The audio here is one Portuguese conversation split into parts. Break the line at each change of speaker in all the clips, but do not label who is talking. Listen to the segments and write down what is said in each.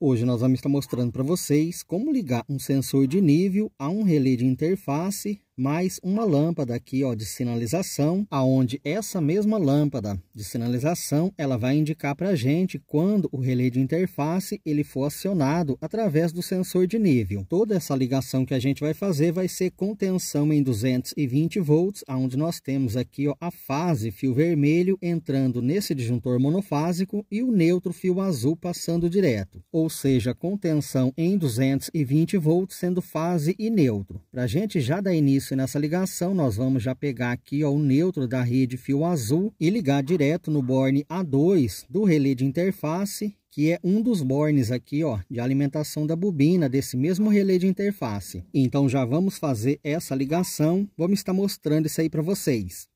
Hoje nós vamos estar mostrando para vocês como ligar um sensor de nível a um relé de interface mais uma lâmpada aqui ó, de sinalização, aonde essa mesma lâmpada de sinalização ela vai indicar para a gente quando o relé de interface ele for acionado através do sensor de nível. Toda essa ligação que a gente vai fazer vai ser com tensão em 220 volts, aonde nós temos aqui ó, a fase fio vermelho entrando nesse disjuntor monofásico e o neutro fio azul passando direto, ou seja, com tensão em 220 volts sendo fase e neutro. Para a gente já dar início nessa ligação, nós vamos já pegar aqui ó, o neutro da rede fio azul e ligar direto no borne A2 do relé de interface, que é um dos bornes aqui ó, de alimentação da bobina desse mesmo relé de interface. Então já vamos fazer essa ligação, vamos estar mostrando isso aí para vocês.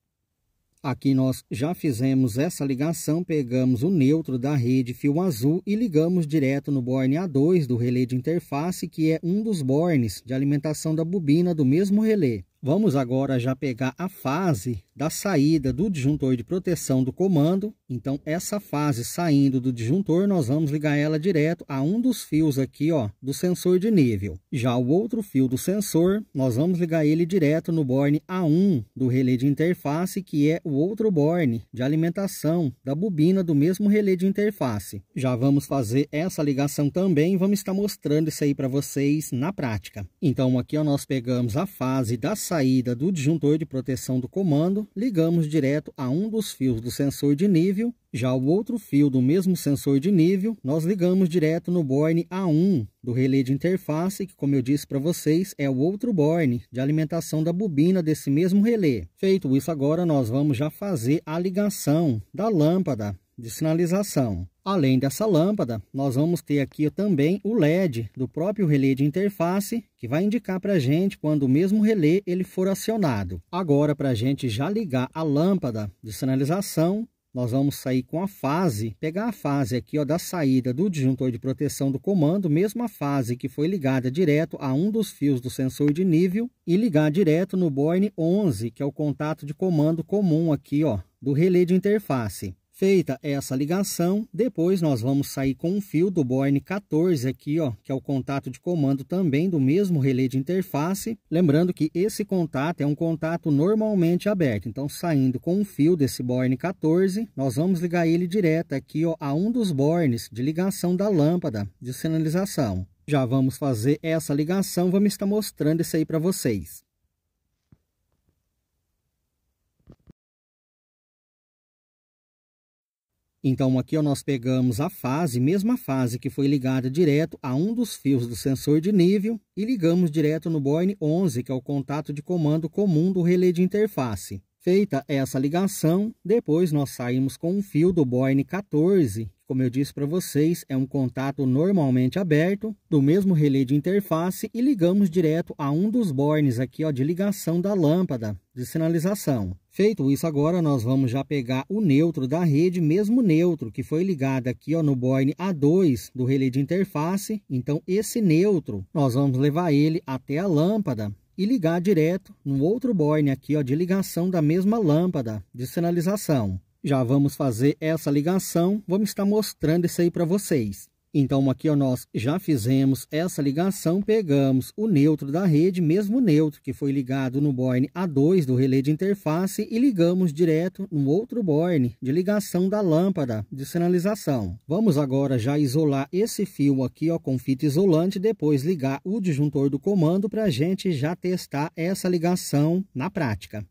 Aqui nós já fizemos essa ligação, pegamos o neutro da rede fio azul e ligamos direto no borne A2 do relé de interface, que é um dos bornes de alimentação da bobina do mesmo relé. Vamos agora já pegar a fase da saída do disjuntor de proteção do comando então, essa fase saindo do disjuntor, nós vamos ligar ela direto a um dos fios aqui, ó, do sensor de nível. Já o outro fio do sensor, nós vamos ligar ele direto no borne A1 do relé de interface, que é o outro borne de alimentação da bobina do mesmo relé de interface. Já vamos fazer essa ligação também, vamos estar mostrando isso aí para vocês na prática. Então, aqui ó, nós pegamos a fase da saída do disjuntor de proteção do comando, ligamos direto a um dos fios do sensor de nível, nível. Já o outro fio do mesmo sensor de nível, nós ligamos direto no borne A1 do relé de interface, que como eu disse para vocês, é o outro borne de alimentação da bobina desse mesmo relé. Feito isso agora, nós vamos já fazer a ligação da lâmpada de sinalização. Além dessa lâmpada, nós vamos ter aqui também o LED do próprio relé de interface, que vai indicar para a gente quando o mesmo relé ele for acionado. Agora, para a gente já ligar a lâmpada de sinalização, nós vamos sair com a fase, pegar a fase aqui ó, da saída do disjuntor de proteção do comando, mesma fase que foi ligada direto a um dos fios do sensor de nível e ligar direto no borne 11, que é o contato de comando comum aqui ó, do relé de interface. Feita essa ligação, depois nós vamos sair com um fio do Borne 14 aqui, ó, que é o contato de comando também do mesmo relé de interface. Lembrando que esse contato é um contato normalmente aberto, então saindo com um fio desse Borne 14, nós vamos ligar ele direto aqui ó, a um dos bornes de ligação da lâmpada de sinalização. Já vamos fazer essa ligação, vamos estar mostrando isso aí para vocês. Então, aqui nós pegamos a fase, mesma fase que foi ligada direto a um dos fios do sensor de nível e ligamos direto no Boeing 11, que é o contato de comando comum do relé de interface. Feita essa ligação, depois nós saímos com um fio do Boeing 14, como eu disse para vocês, é um contato normalmente aberto, do mesmo relé de interface e ligamos direto a um dos bornes aqui ó, de ligação da lâmpada de sinalização. Feito isso agora, nós vamos já pegar o neutro da rede, mesmo neutro, que foi ligado aqui ó, no borne A2 do relé de interface. Então, esse neutro, nós vamos levar ele até a lâmpada e ligar direto no outro borne aqui ó, de ligação da mesma lâmpada de sinalização. Já vamos fazer essa ligação, vamos estar mostrando isso aí para vocês. Então, aqui ó, nós já fizemos essa ligação, pegamos o neutro da rede, mesmo neutro que foi ligado no borne A2 do relé de interface e ligamos direto no outro borne de ligação da lâmpada de sinalização. Vamos agora já isolar esse fio aqui ó, com fita isolante, depois ligar o disjuntor do comando para a gente já testar essa ligação na prática.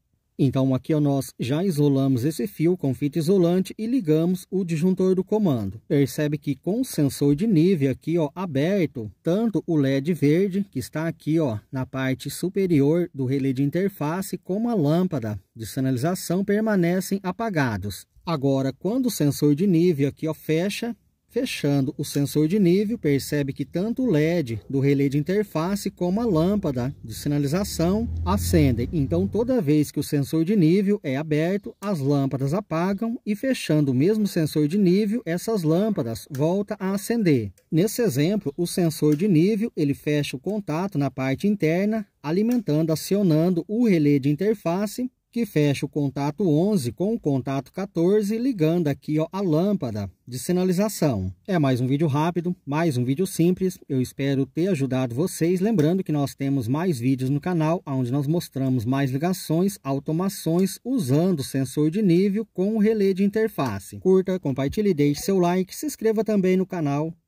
Então aqui nós já isolamos esse fio com fita isolante e ligamos o disjuntor do comando. Percebe que com o sensor de nível aqui ó, aberto, tanto o LED verde que está aqui ó, na parte superior do relé de interface como a lâmpada de sinalização permanecem apagados. Agora, quando o sensor de nível aqui ó, fecha, Fechando o sensor de nível, percebe que tanto o LED do relé de interface como a lâmpada de sinalização acendem. Então, toda vez que o sensor de nível é aberto, as lâmpadas apagam e fechando o mesmo sensor de nível, essas lâmpadas voltam a acender. Nesse exemplo, o sensor de nível ele fecha o contato na parte interna, alimentando, acionando o relé de interface que fecha o contato 11 com o contato 14, ligando aqui ó, a lâmpada de sinalização. É mais um vídeo rápido, mais um vídeo simples, eu espero ter ajudado vocês. Lembrando que nós temos mais vídeos no canal, onde nós mostramos mais ligações, automações, usando sensor de nível com o relé de interface. Curta, compartilhe, deixe seu like, se inscreva também no canal